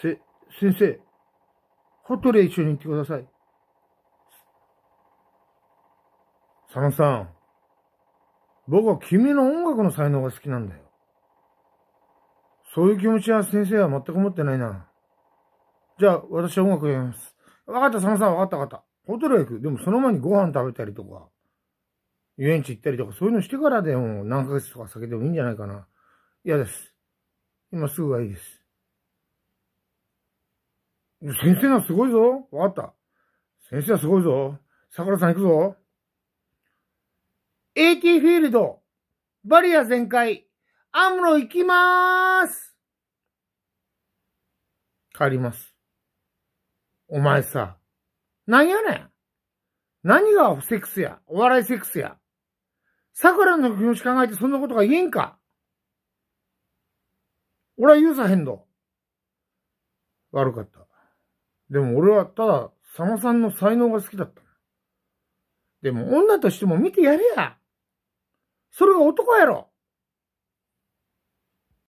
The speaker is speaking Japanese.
せ、先生、ホトレ一緒に行ってください。佐野さん、僕は君の音楽の才能が好きなんだよ。そういう気持ちは先生は全く持ってないな。じゃあ、私は音楽やります。わかった、佐野さん、わかった、わかった。ホテルへ行く。でもその前にご飯食べたりとか、遊園地行ったりとか、そういうのしてからでも何ヶ月とか先でもいいんじゃないかな。嫌です。今すぐがいいです。先生がすごいぞ。わかった。先生はすごいぞ。桜さん行くぞ。a t フィールド、バリア全開、アムロ行きまーす。帰ります。お前さ、なんやねん。何がセックスや。お笑いセックスや。桜の気持ち考えてそんなことが言えんか。俺は言うさへんど。悪かった。でも俺はただ、佐野さんの才能が好きだった。でも女としても見てやれや。それが男やろ。